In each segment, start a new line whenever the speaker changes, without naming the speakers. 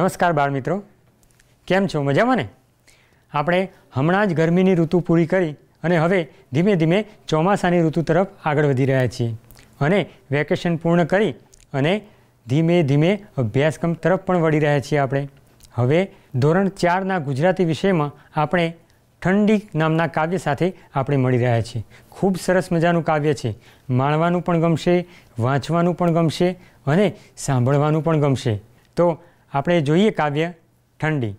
નમસ્કાર બાળ મિત્રો કેમ છો મજામાં ને આપણે હમણાં જ ગરમીની ઋતુ પૂરી કરી અને હવે ધીમે ધીમે ચોમાસાની ઋતુ તરફ આગળ વધી રહ્યા છીએ અને વેકેશન પૂર્ણ કરી અને ધીમે ધીમે અભ્યાસક્રમ તરફ પણ વળી રહ્યા છીએ આપણે હવે ધોરણ ચારના ગુજરાતી વિષયમાં આપણે ઠંડી નામના કાવ્ય સાથે આપણે મળી રહ્યા છીએ ખૂબ સરસ મજાનું કાવ્ય છે માણવાનું પણ ગમશે વાંચવાનું પણ ગમશે અને સાંભળવાનું પણ ગમશે તો આપણે જોઈએ કાવ્ય ઠંડી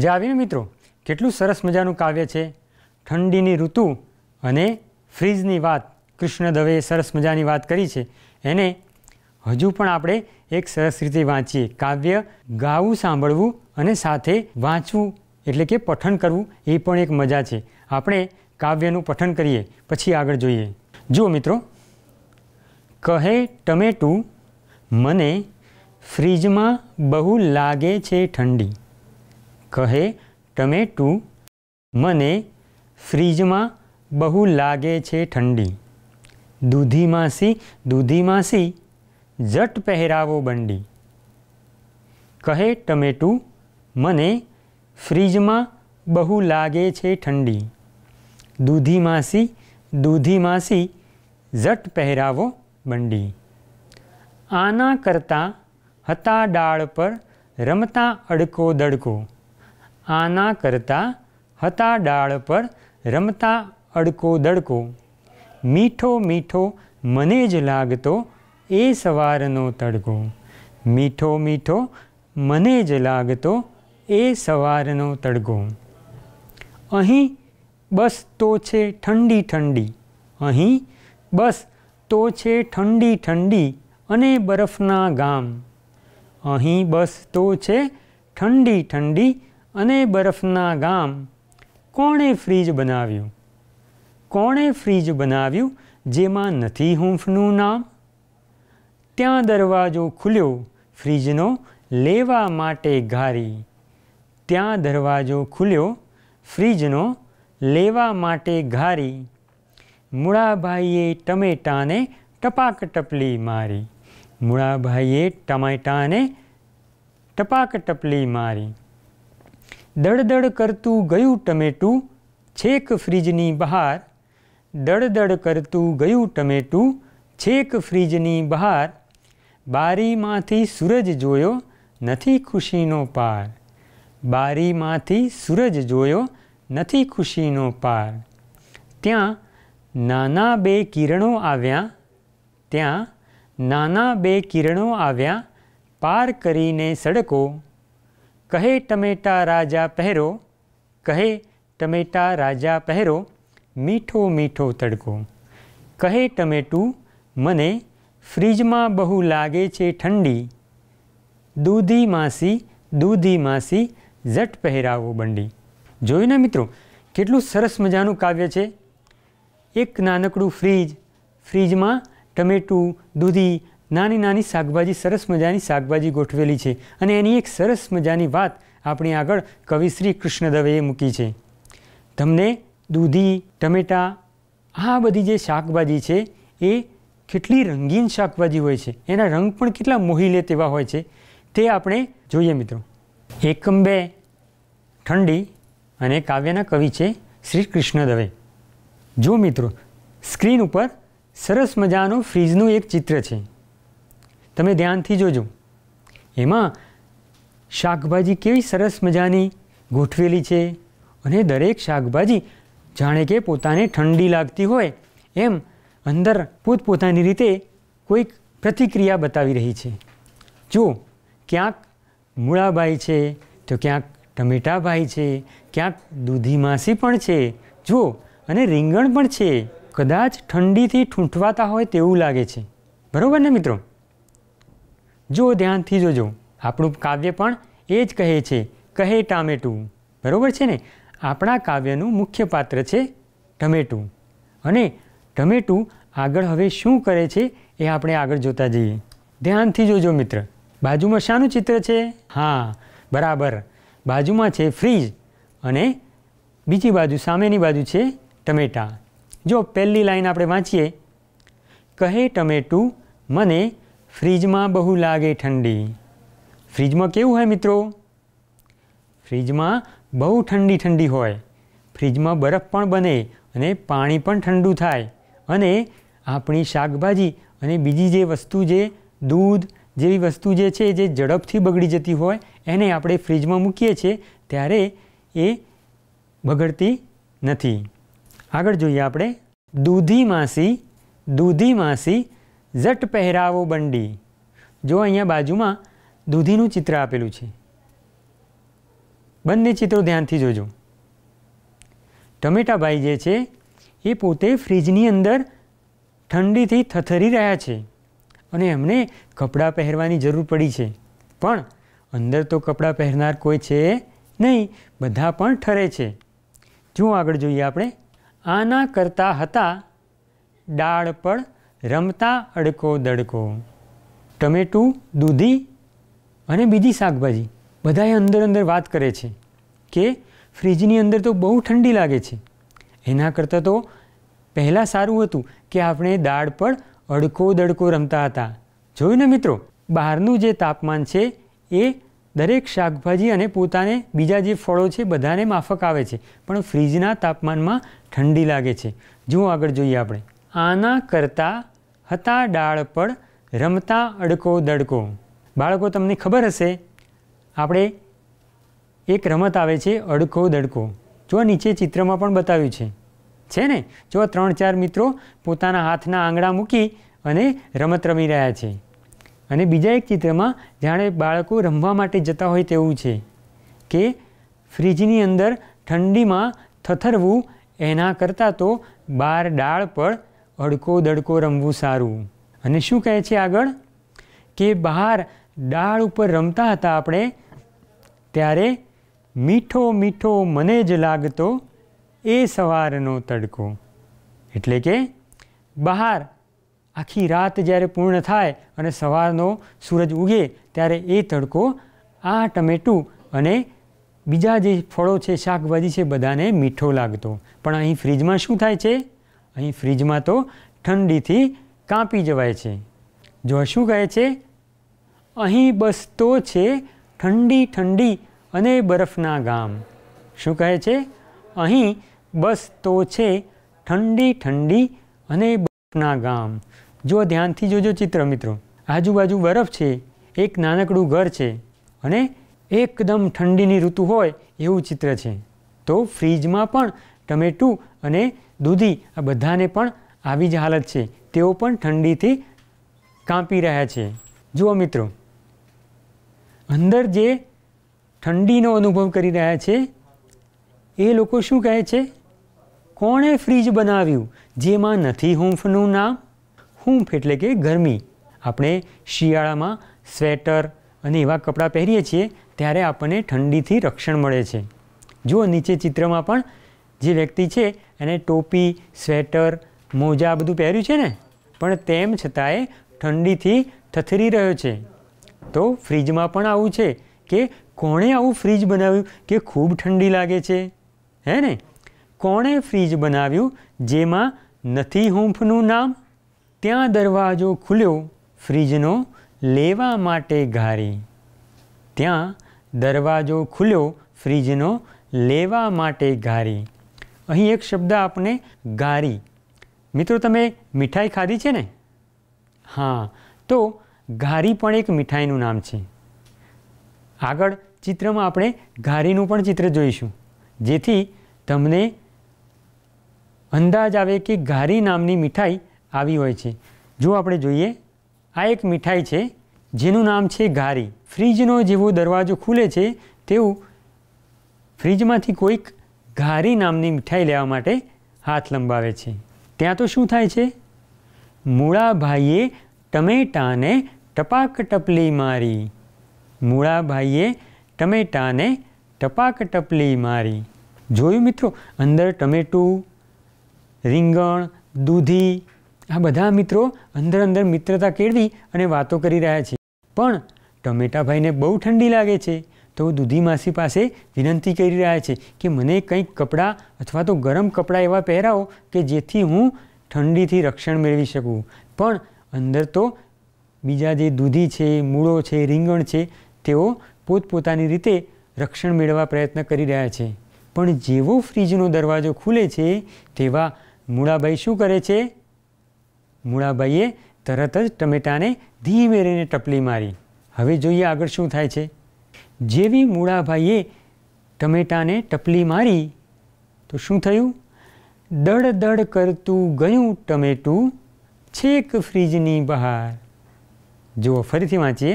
મજા આવી મિત્રો કેટલું સરસ મજાનું કાવ્ય છે ઠંડીની ઋતુ અને ફ્રીજની વાત કૃષ્ણ દવેએ સરસ મજાની વાત કરી છે એને હજુ પણ આપણે એક સરસ રીતે વાંચીએ કાવ્ય ગાવું સાંભળવું અને સાથે વાંચવું એટલે કે પઠન કરવું એ પણ એક મજા છે આપણે કાવ્યનું પઠન કરીએ પછી આગળ જોઈએ જુઓ મિત્રો કહે ટમેટું મને ફ્રીજમાં બહુ લાગે છે ઠંડી કહે ટમેટું મને ફ્રીજમાં બહુ લાગે છે ઠંડી દૂધી માસી દૂધી માસી જટ પહેરાવો બંડી કહે ટમેટું મને ફ્રીજમાં બહુ લાગે છે ઠંડી દૂધી માસી દૂધી માસી જટ પહેરાવો બંડી આના કરતાં હતા ડાળ પર રમતા અડકો દડકો આના કરતા હતા ડાળ પર રમતા અડકો દડકો મીઠો મીઠો મને જ લાગતો એ સવારનો તડકો મીઠો મીઠો મને જ લાગતો એ સવારનો તડકો અહીં બસ તો છે ઠંડી ઠંડી અહીં બસ તો છે ઠંડી ઠંડી અને બરફના ગામ અહીં બસ તો છે ઠંડી ઠંડી અને બરફના ગામ કોણે ફ્રીજ બનાવ્યું કોણે ફ્રીજ બનાવ્યું જેમાં નથી હુંફનું નામ ત્યાં દરવાજો ખુલ્યો ફ્રીજનો લેવા માટે ઘારી ત્યાં દરવાજો ખુલ્યો ફ્રીજનો લેવા માટે ઘારી મૂળાભાઈએ ટમેટાને ટપાક ટપલી મારી મૂળાભાઈએ ટમેટાને ટપાક ટપલી મારી દળદળ કરતું ગયું ટમેટું છેક ફ્રીજની બહાર દળદળ કરતું ગયું ટમેટું છેક ફ્રીજની બહાર બારીમાંથી સૂરજ જોયો નથી ખુશીનો પાર બારીમાંથી સૂરજ જોયો નથી ખુશીનો પાર ત્યાં નાના બે કિરણો આવ્યા ત્યાં નાના બે કિરણો આવ્યા પાર કરીને સડકો કહે ટમેટા રાજા પહેરો કહે ટમેટા રાજા પહેરો મીઠો મીઠો તડકો કહે ટમેટું મને ફ્રીજમાં બહુ લાગે છે ઠંડી દૂધી માસી દૂધી માસી ઝટ પહેરાવો બંડી જોયું ને મિત્રો કેટલું સરસ મજાનું કાવ્ય છે એક નાનકડું ફ્રીજ ફ્રીજમાં ટમેટું દૂધી નાની નાની શાકભાજી સરસ મજાની શાકભાજી ગોઠવેલી છે અને એની એક સરસ મજાની વાત આપણી આગળ કવિ શ્રી કૃષ્ણ દવેએ મૂકી છે તમને દૂધી ટમેટાં આ બધી જે શાકભાજી છે એ કેટલી રંગીન શાકભાજી હોય છે એના રંગ પણ કેટલા મોહી લે તેવા હોય છે તે આપણે જોઈએ મિત્રો એકમ બે ઠંડી અને કાવ્યના કવિ છે શ્રી કૃષ્ણ દવે જો મિત્રો સ્ક્રીન ઉપર સરસ મજાનું ફ્રીજનું એક ચિત્ર છે તમે ધ્યાનથી જોજો એમાં શાકભાજી કેવી સરસ મજાની ગોઠવેલી છે અને દરેક શાકભાજી જાણે કે પોતાને ઠંડી લાગતી હોય એમ અંદર પોતપોતાની રીતે કોઈક પ્રતિક્રિયા બતાવી રહી છે જો ક્યાંક મૂળાભાઈ છે તો ક્યાંક ટમેટાભાઈ છે ક્યાંક દૂધી માસી પણ છે જો અને રીંગણ પણ છે કદાચ ઠંડીથી ઠૂંઠવાતા હોય તેવું લાગે છે બરાબર ને મિત્રો જો ધ્યાનથી જોજો આપણું કાવ્ય પણ એ જ કહે છે કહે ટામેટું બરાબર છે ને આપણા કાવ્યનું મુખ્ય પાત્ર છે ટમેટું અને ટમેટું આગળ હવે શું કરે છે એ આપણે આગળ જોતા જઈએ ધ્યાનથી જોજો મિત્ર બાજુમાં શાનું ચિત્ર છે હા બરાબર બાજુમાં છે ફ્રીજ અને બીજી બાજુ સામેની બાજુ છે ટમેટા જો પહેલી લાઈન આપણે વાંચીએ કહે ટમેટું મને ફ્રીજમાં બહુ લાગે ઠંડી ફ્રીજમાં કેવું હોય મિત્રો ફ્રીજમાં બહુ ઠંડી ઠંડી હોય ફ્રીજમાં બરફ પણ બને અને પાણી પણ ઠંડુ થાય અને આપણી શાકભાજી અને બીજી જે વસ્તુ જે દૂધ જેવી વસ્તુ જે છે જે ઝડપથી બગડી જતી હોય એને આપણે ફ્રીજમાં મૂકીએ છીએ ત્યારે એ બગડતી નથી આગળ જોઈએ આપણે દૂધી માસી દૂધી માસી ઝટ પહેરાવો બંડી જો અહીંયા બાજુમાં દૂધીનું ચિત્ર આપેલું છે બંને ચિત્રો ધ્યાનથી જોજો ટમેટાભાઈ જે છે એ પોતે ફ્રીજની અંદર ઠંડીથી થથરી રહ્યા છે અને એમને કપડાં પહેરવાની જરૂર પડી છે પણ અંદર તો કપડાં પહેરનાર કોઈ છે નહીં બધા પણ ઠરે છે જો આગળ જોઈએ આપણે આના કરતા હતા ડાળ પડ રમતા અડકો દડકો ટમેટું દૂધી અને બીજી શાકભાજી બધાએ અંદર અંદર વાત કરે છે કે ફ્રીજની અંદર તો બહુ ઠંડી લાગે છે એના કરતાં તો પહેલાં સારું હતું કે આપણે દાળ પર અડકો દડકો રમતા હતા જોયું ને મિત્રો બહારનું જે તાપમાન છે એ દરેક શાકભાજી અને પોતાને બીજા જે ફળો છે બધાને માફક આવે છે પણ ફ્રીજના તાપમાનમાં ઠંડી લાગે છે જુઓ આગળ જોઈએ આપણે આના કરતાં હતા ડાળ પર રમતા અડકો દડકો બાળકો તમને ખબર હશે આપણે એક રમત આવે છે અડકો દડકો જો નીચે ચિત્રમાં પણ બતાવ્યું છે છે ને જો ત્રણ ચાર મિત્રો પોતાના હાથના આંગળા મૂકી અને રમત રમી રહ્યા છે અને બીજા એક ચિત્રમાં જાણે બાળકો રમવા માટે જતા હોય તેવું છે કે ફ્રીજની અંદર ઠંડીમાં થથરવું એના કરતાં તો બાર ડાળ પર અડકો દડકો રમવું સારું અને શું કહે છે આગળ કે બહાર ડાળ ઉપર રમતા હતા આપણે ત્યારે મીઠો મીઠો મને જ લાગતો એ સવારનો તડકો એટલે કે બહાર આખી રાત જ્યારે પૂર્ણ થાય અને સવારનો સૂરજ ઉગે ત્યારે એ તડકો આ ટમેટું અને બીજા જે ફળો છે શાકભાજી છે બધાને મીઠો લાગતો પણ અહીં ફ્રીજમાં શું થાય છે અહીં ફ્રીજમાં તો ઠંડીથી કાપી જવાય છે જો શું કહે છે અહીં બસ તો છે ઠંડી ઠંડી અને બરફના ગામ શું કહે છે અહીં બસ તો છે ઠંડી ઠંડી અને બરફના ગામ જો ધ્યાનથી જોજો ચિત્ર મિત્રો આજુબાજુ બરફ છે એક નાનકડું ઘર છે અને એકદમ ઠંડીની ઋતુ હોય એવું ચિત્ર છે તો ફ્રીજમાં પણ ટમેટું અને દૂધી આ બધાને પણ આવી જ હાલત છે તેઓ પણ ઠંડીથી કાંપી રહ્યા છે જુઓ મિત્રો અંદર જે ઠંડીનો અનુભવ કરી રહ્યા છે એ લોકો શું કહે છે કોણે ફ્રીજ બનાવ્યું જેમાં નથી હૂંફનું નામ હૂંફ એટલે કે ગરમી આપણે શિયાળામાં સ્વેટર અને એવા કપડાં પહેરીએ છીએ ત્યારે આપણને ઠંડીથી રક્ષણ મળે છે જુઓ નીચે ચિત્રમાં પણ જે વ્યક્તિ છે એને ટોપી સ્વેટર મોજા બધું પહેર્યું છે ને પણ તેમ છતાંય ઠંડીથી થથરી રહ્યો છે તો ફ્રીજમાં પણ આવું છે કે કોણે આવું ફ્રીજ બનાવ્યું કે ખૂબ ઠંડી લાગે છે હે ને કોણે ફ્રીજ બનાવ્યું જેમાં નથી હૂંફનું નામ ત્યાં દરવાજો ખુલ્યો ફ્રીજનો લેવા માટે ઘારી ત્યાં દરવાજો ખુલ્યો ફ્રીજનો લેવા માટે ઘારી અહીં એક શબ્દ આપણે ગારી મિત્રો તમે મીઠાઈ ખાધી છે ને હા તો ઘારી પણ એક મીઠાઈનું નામ છે આગળ ચિત્રમાં આપણે ઘારીનું પણ ચિત્ર જોઈશું જેથી તમને અંદાજ આવે કે ઘારી નામની મીઠાઈ આવી હોય છે જો આપણે જોઈએ આ એક મીઠાઈ છે જેનું નામ છે ઘારી ફ્રીજનો જેવો દરવાજો ખુલે છે તેવું ફ્રીજમાંથી કોઈક ઘારી નામની મીઠાઈ લેવા માટે હાથ લંબાવે છે ત્યાં તો શું થાય છે મૂળાભાઈએ ટમેટાને ટપાક ટપલી મારી મૂળાભાઈએ ટમેટાને ટપાક ટપલી મારી જોયું મિત્રો અંદર ટમેટું રીંગણ દૂધી આ બધા મિત્રો અંદર અંદર મિત્રતા કેળવી અને વાતો કરી રહ્યા છે પણ ટમેટાભાઈને બહુ ઠંડી લાગે છે તો દૂધી માસી પાસે વિનંતી કરી રહ્યા છે કે મને કંઈક કપડાં અથવા તો ગરમ કપડાં એવા પહેરાવો કે જેથી હું ઠંડીથી રક્ષણ મેળવી શકું પણ અંદર તો બીજા જે દૂધી છે મૂળો છે રીંગણ છે તેઓ પોતપોતાની રીતે રક્ષણ મેળવવા પ્રયત્ન કરી રહ્યા છે પણ જેવો ફ્રીજનો દરવાજો ખુલે છે તેવા મૂળાભાઈ શું કરે છે મૂળાભાઈએ તરત જ ટમેટાને ધીમે રહીને ટપલી મારી હવે જોઈએ આગળ શું થાય છે જેવી મૂળાભાઈએ ટમેટાને ટપલી મારી તો શું થયું દડ દડ કરતું ગયું ટમેટું છેક ફ્રીજની બહાર જુઓ ફરીથી વાંચીએ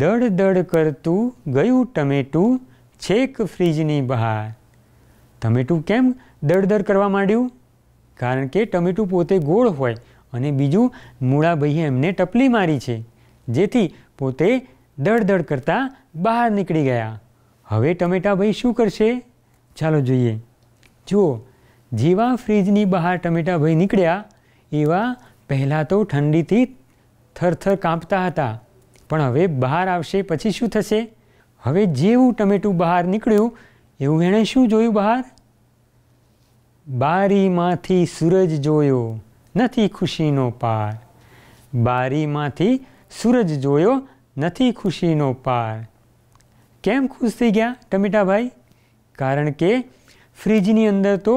દડ દડ કરતું ગયું ટમેટું છેક ફ્રીજની બહાર ટમેટું કેમ દડ દડ કરવા માંડ્યું કારણ કે ટમેટું પોતે ગોળ હોય અને બીજું મૂળાભાઈએ એમને ટપલી મારી છે જેથી પોતે દળદળ કરતાં બહાર નીકળી ગયા હવે ટમેટાભાઈ શું કરશે ચાલો જોઈએ જુઓ જેવા ફ્રીજની બહાર ટમેટાભાઈ નીકળ્યા એવા પહેલાં તો ઠંડીથી થરથર કાંપતા હતા પણ હવે બહાર આવશે પછી શું થશે હવે જેવું ટમેટું બહાર નીકળ્યું એવું એણે શું જોયું બહાર બારીમાંથી સૂરજ જોયો નથી ખુશીનો પાર બારીમાંથી સૂરજ જોયો નથી ખુશીનો પાર કેમ ખુશ થઈ ગયા ટમેટાભાઈ કારણ કે ફ્રીજની અંદર તો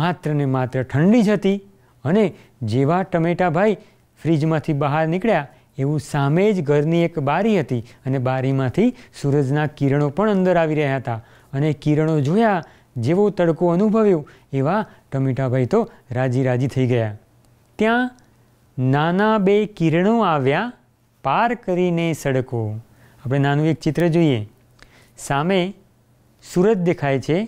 માત્ર ને માત્ર ઠંડી જ હતી અને જેવા ટમેટાભાઈ ફ્રીજમાંથી બહાર નીકળ્યા એવું સામે જ ઘરની એક બારી હતી અને બારીમાંથી સૂરજના કિરણો પણ અંદર આવી રહ્યા હતા અને કિરણો જોયા જેવો તડકો અનુભવ્યો એવા ટમેટાભાઈ તો રાજી રાજી થઈ ગયા ત્યાં નાના બે કિરણો આવ્યા પાર કરીને સડકો આપણે નાનું એક ચિત્ર જોઈએ સામે સૂરજ દેખાય છે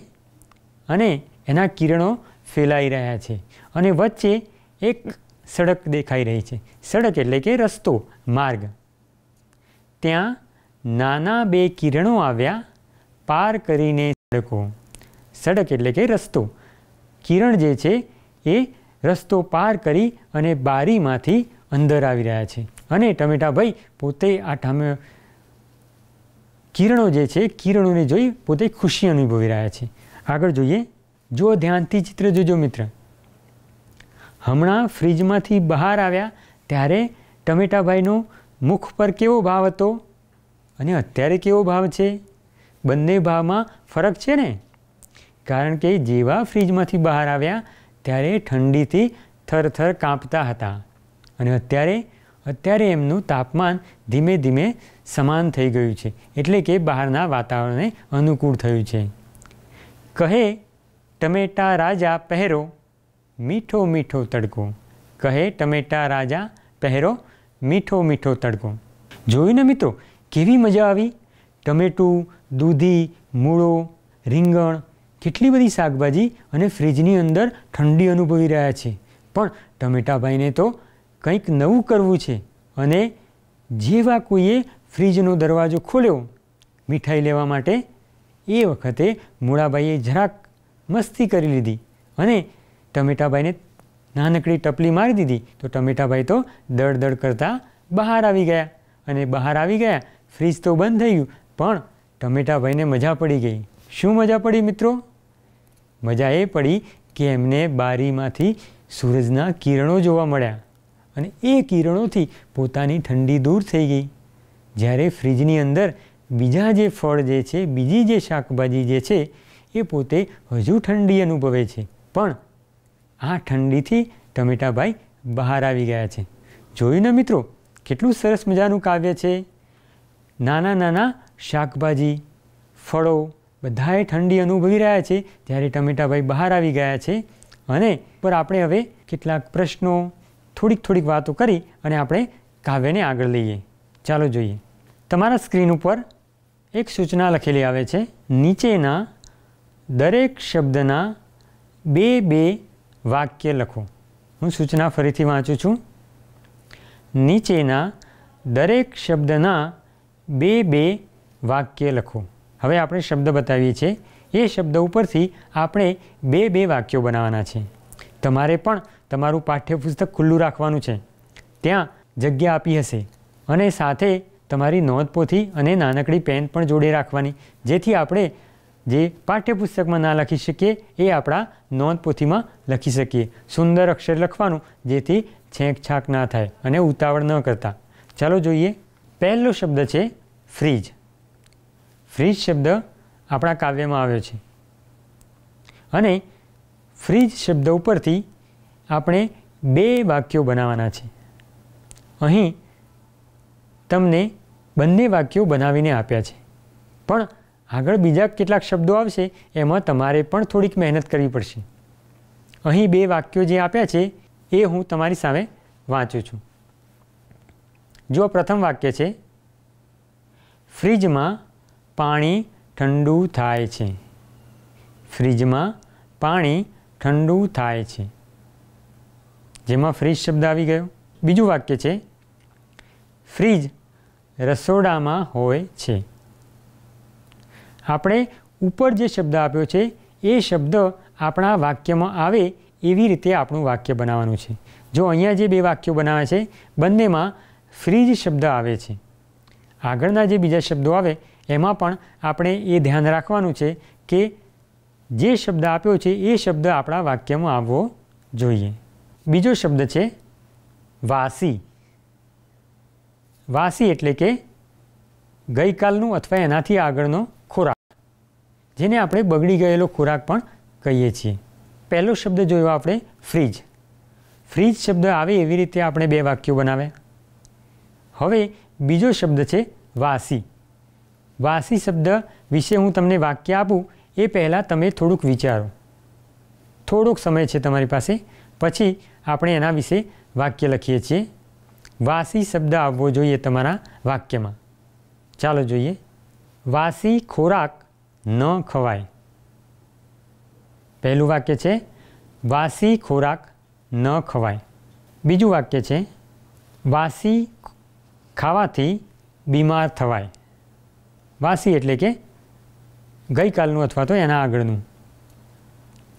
અને એના કિરણો ફેલાઈ રહ્યા છે અને વચ્ચે એક સડક દેખાઈ રહી છે સડક એટલે કે રસ્તો માર્ગ ત્યાં નાના બે કિરણો આવ્યા પાર કરીને સડકો સડક એટલે કે રસ્તો કિરણ જે છે એ રસ્તો પાર કરી અને બારીમાંથી અંદર આવી રહ્યા છે અને ટમેટાભાઈ પોતે આ ટામે કિરણો જે છે કિરણોને જોઈ પોતે ખુશી અનુભવી રહ્યા છે આગળ જોઈએ જો ધ્યાનથી ચિત્ર જોજો મિત્ર હમણાં ફ્રીજમાંથી બહાર આવ્યા ત્યારે ટમેટાભાઈનો મુખ પર કેવો ભાવ હતો અને અત્યારે કેવો ભાવ છે બંને ભાવમાં ફરક છે ને કારણ કે જેવા ફ્રીજમાંથી બહાર આવ્યા ત્યારે ઠંડીથી થરથર કાંપતા હતા અને અત્યારે અત્યારે એમનું તાપમાન ધીમે ધીમે સમાન થઈ ગયું છે એટલે કે બહારના વાતાવરણને અનુકૂળ થયું છે કહે ટમેટા રાજા પહેરો મીઠો મીઠો તડકો કહે ટમેટા રાજા પહેરો મીઠો મીઠો તડકો જોયું ને મિત્રો કેવી મજા આવી ટમેટું દૂધી મૂળો રીંગણ કેટલી બધી શાકભાજી અને ફ્રીજની અંદર ઠંડી અનુભવી રહ્યા છે પણ ટમેટાભાઈને તો કંઈક નવું કરવું છે અને જેવા કોઈએ ફ્રીજનો દરવાજો ખોલ્યો મીઠાઈ લેવા માટે એ વખતે મૂળાભાઈએ જરાક મસ્તી કરી લીધી અને ટમેટાભાઈને નાનકડી ટપલી મારી દીધી તો ટમેટાભાઈ તો દળદળ કરતાં બહાર આવી ગયા અને બહાર આવી ગયા ફ્રીજ તો બંધ થઈ ગયું પણ ટમેટાભાઈને મજા પડી ગઈ શું મજા પડી મિત્રો મજા એ પડી કે એમને બારીમાંથી સૂરજના કિરણો જોવા મળ્યા અને એ કિરણોથી પોતાની ઠંડી દૂર થઈ ગઈ જ્યારે ફ્રીજની અંદર બીજા જે ફળ જે છે બીજી જે શાકભાજી જે છે એ પોતે હજુ ઠંડી અનુભવે છે પણ આ ઠંડીથી ટમેટાભાઈ બહાર આવી ગયા છે જોયું ને મિત્રો કેટલું સરસ મજાનું કાવ્ય છે નાના નાના શાકભાજી ફળો બધાએ ઠંડી અનુભવી રહ્યા છે ત્યારે ટમેટાભાઈ બહાર આવી ગયા છે અને પર આપણે હવે કેટલાક પ્રશ્નો થોડીક થોડીક વાતો કરી અને આપણે કાવ્યને આગળ લઈએ ચાલો જોઈએ તમારા સ્ક્રીન ઉપર એક સૂચના લખેલી આવે છે નીચેના દરેક શબ્દના બે બે વાક્ય લખો હું સૂચના ફરીથી વાંચું છું નીચેના દરેક શબ્દના બે બે વાક્ય લખો હવે આપણે શબ્દ બતાવીએ છીએ એ શબ્દ ઉપરથી આપણે બે બે વાક્યો બનાવવાના છે તમારે પણ તમારું પાઠ્યપુસ્તક ખુલ્લું રાખવાનું છે ત્યાં જગ્યા આપી હશે અને સાથે તમારી નોંધપોથી અને નાનકડી પેન પણ જોડે રાખવાની જેથી આપણે જે પાઠ્યપુસ્તકમાં ના લખી શકીએ એ આપણા નોંધપોથીમાં લખી શકીએ સુંદર અક્ષર લખવાનું જેથી છેંકછાંક ના થાય અને ઉતાવળ ન કરતા ચાલો જોઈએ પહેલો શબ્દ છે ફ્રીજ ફ્રીજ શબ્દ આપણા કાવ્યમાં આવ્યો છે અને ફ્રીજ શબ્દ ઉપરથી આપણે બે વાક્યો બનાવવાના છે અહીં તમને બંને વાક્યો બનાવીને આપ્યા છે પણ આગળ બીજા કેટલાક શબ્દો આવશે એમાં તમારે પણ થોડીક મહેનત કરવી પડશે અહીં બે વાક્યો જે આપ્યા છે એ હું તમારી સામે વાંચું છું જો પ્રથમ વાક્ય છે ફ્રીજમાં પાણી ઠંડુ થાય છે ફ્રીજમાં પાણી ઠંડુ થાય છે જેમાં ફ્રીજ શબ્દ આવી ગયો બીજું વાક્ય છે ફ્રીજ રસોડામાં હોય છે આપણે ઉપર જે શબ્દ આપ્યો છે એ શબ્દ આપણા વાક્યમાં આવે એવી રીતે આપણું વાક્ય બનાવવાનું છે જો અહીંયા જે બે વાક્યો બનાવે છે બંનેમાં ફ્રીજ શબ્દ આવે છે આગળના જે બીજા શબ્દો આવે એમાં પણ આપણે એ ધ્યાન રાખવાનું છે કે જે શબ્દ આપ્યો છે એ શબ્દ આપણા વાક્યમાં આવવો જોઈએ બીજો શબ્દ છે વાસી વાસી એટલે કે ગઈકાલનું અથવા એનાથી આગળનો ખોરાક જેને આપણે બગડી ગયેલો ખોરાક પણ કહીએ છીએ પહેલો શબ્દ જોયો આપણે ફ્રીજ ફ્રીજ શબ્દ આવે એવી રીતે આપણે બે વાક્યો બનાવ્યા હવે બીજો શબ્દ છે વાસી વાસી શબ્દ વિશે હું તમને વાક્ય આપું એ પહેલાં તમે થોડુંક વિચારો થોડોક સમય છે તમારી પાસે પછી આપણે એના વિશે વાક્ય લખીએ છીએ વાસી શબ્દ આવવો જોઈએ તમારા વાક્યમાં ચાલો જોઈએ વાસી ખોરાક ન ખવાય પહેલું વાક્ય છે વાસી ખોરાક ન ખવાય બીજું વાક્ય છે વાસી ખાવાથી બીમાર થવાય વાસી એટલે કે ગઈકાલનું અથવા તો એના આગળનું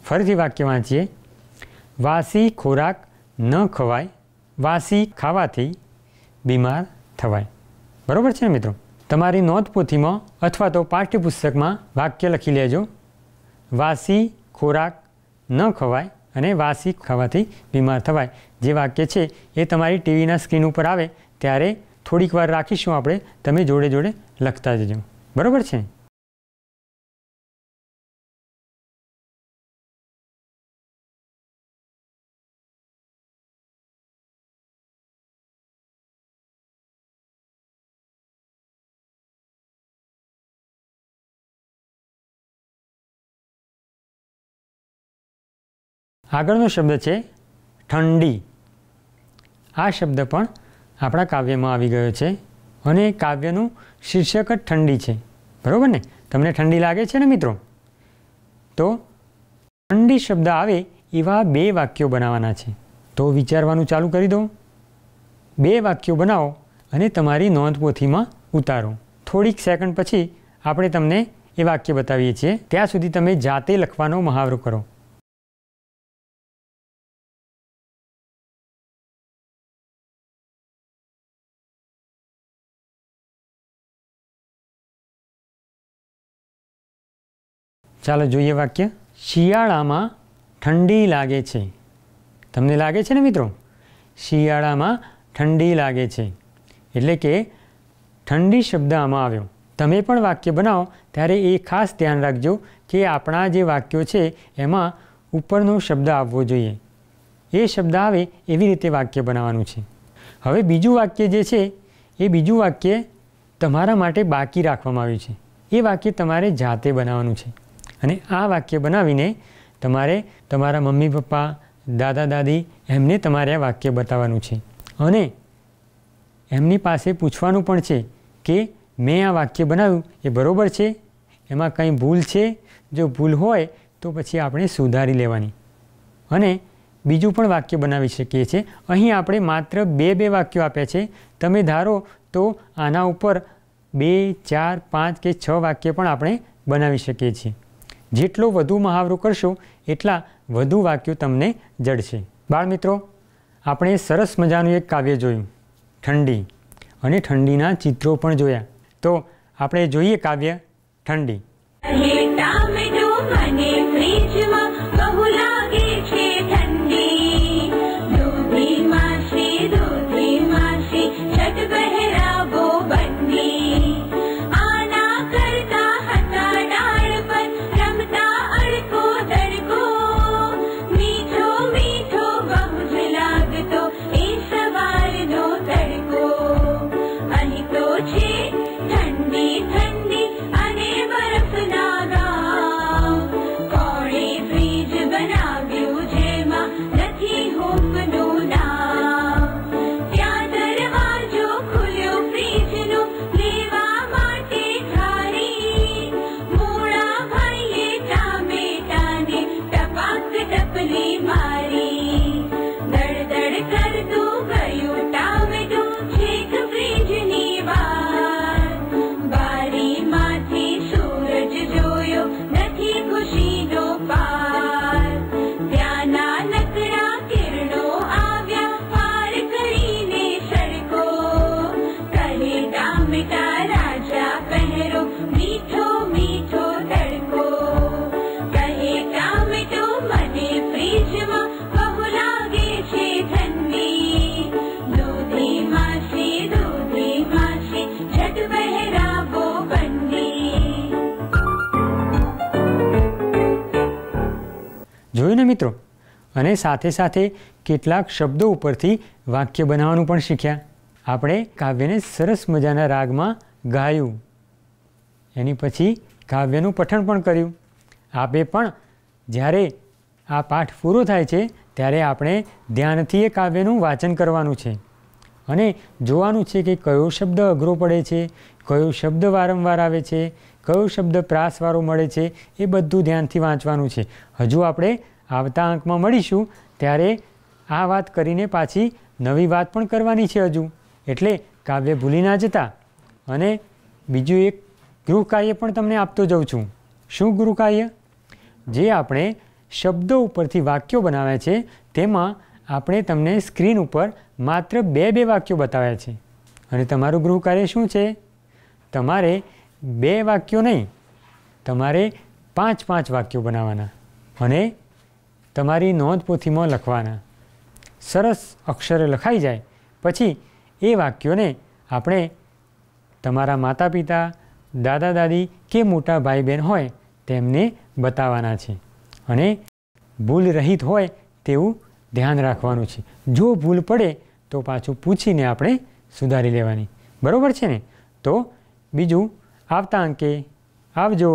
ફરીથી વાક્ય વાંચીએ વાસી ખોરાક ન ખવાય વાસી ખાવાથી બીમાર થવાય બરાબર છે ને મિત્રો તમારી નોંધપોથીમાં અથવા તો પાઠ્યપુસ્તકમાં વાક્ય લખી લેજો વાસી ખોરાક ન ખવાય અને વાસી ખાવાથી બીમાર થવાય જે વાક્ય છે એ તમારી ટીવીના સ્ક્રીન ઉપર આવે ત્યારે થોડીક વાર રાખીશું આપણે તમે જોડે જોડે લખતા જજો બરાબર છે આગળનો શબ્દ છે ઠંડી આ શબ્દ પણ આપણા કાવ્યમાં આવી ગયો છે અને કાવ્યનું શીર્ષક જ ઠંડી છે બરાબર ને તમને ઠંડી લાગે છે ને મિત્રો તો ઠંડી શબ્દ આવે એવા બે વાક્યો બનાવવાના છે તો વિચારવાનું ચાલુ કરી દો બે વાક્યો બનાવો અને તમારી નોંધપોથીમાં ઉતારો થોડીક સેકન્ડ પછી આપણે તમને એ વાક્ય બતાવીએ છીએ ત્યાં સુધી તમે જાતે લખવાનો મહાવરો કરો ચાલો જોઈએ વાક્ય શિયાળામાં ઠંડી લાગે છે તમને લાગે છે ને મિત્રો શિયાળામાં ઠંડી લાગે છે એટલે કે ઠંડી શબ્દ આમાં આવ્યો તમે પણ વાક્ય બનાવો ત્યારે એ ખાસ ધ્યાન રાખજો કે આપણા જે વાક્યો છે એમાં ઉપરનો શબ્દ આવવો જોઈએ એ શબ્દ આવે એવી રીતે વાક્ય બનાવવાનું છે હવે બીજું વાક્ય જે છે એ બીજું વાક્ય તમારા માટે બાકી રાખવામાં આવ્યું છે એ વાક્ય તમારે જાતે બનાવવાનું છે અને આ વાક્ય બનાવીને તમારે તમારા મમ્મી પપ્પા દાદા દાદી એમને તમારે આ વાક્ય બતાવવાનું છે અને એમની પાસે પૂછવાનું પણ છે કે મેં આ વાક્ય બનાવ્યું એ બરાબર છે એમાં કંઈ ભૂલ છે જો ભૂલ હોય તો પછી આપણે સુધારી લેવાની અને બીજું પણ વાક્ય બનાવી શકીએ છીએ અહીં આપણે માત્ર બે બે વાક્યો આપ્યા છે તમે ધારો તો આના ઉપર બે ચાર પાંચ કે છ વાક્ય પણ આપણે બનાવી શકીએ છીએ જેટલો વધુ મહાવરો કરશો એટલા વધુ વાક્યો તમને જડશે બાળમિત્રો આપણે સરસ મજાનું એક કાવ્ય જોયું ઠંડી અને ઠંડીના ચિત્રો પણ જોયા તો આપણે જોઈએ કાવ્ય ઠંડી અને સાથે સાથે કેટલાક શબ્દો ઉપરથી વાક્ય બનાવવાનું પણ શીખ્યા આપણે કાવ્યને સરસ મજાના રાગમાં ગાયું એની પછી કાવ્યનું પઠન પણ કર્યું આપે પણ જ્યારે આ પાઠ પૂરો થાય છે ત્યારે આપણે ધ્યાનથી એ કાવ્યનું વાંચન કરવાનું છે અને જોવાનું છે કે કયો શબ્દ અઘરો પડે છે કયો શબ્દ વારંવાર આવે છે કયો શબ્દ પ્રાસવાળો મળે છે એ બધું ધ્યાનથી વાંચવાનું છે હજુ આપણે આવતા અંકમાં મળીશું ત્યારે આ વાત કરીને પાછી નવી વાત પણ કરવાની છે હજુ એટલે કાવ્ય ભૂલી ના જતા અને બીજું એક ગૃહકાર્ય પણ તમને આપતો જઉં છું શું ગૃહકાર્ય જે આપણે શબ્દો ઉપરથી વાક્યો બનાવ્યા છે તેમાં આપણે તમને સ્ક્રીન ઉપર માત્ર બે બે વાક્યો બતાવ્યા છે અને તમારું ગૃહકાર્ય શું છે તમારે બે વાક્યો નહીં તમારે પાંચ પાંચ વાક્યો બનાવવાના અને તમારી નોંધપોથીમાં લખવાના સરસ અક્ષરે લખાઈ જાય પછી એ વાક્યોને આપણે તમારા માતા પિતા દાદા દાદી કે મોટા ભાઈ બહેન હોય તેમને બતાવવાના છે અને ભૂલ રહિત હોય તેવું ધ્યાન રાખવાનું છે જો ભૂલ પડે તો પાછું પૂછીને આપણે સુધારી લેવાની બરાબર છે ને તો બીજું આવતા અંકે આવજો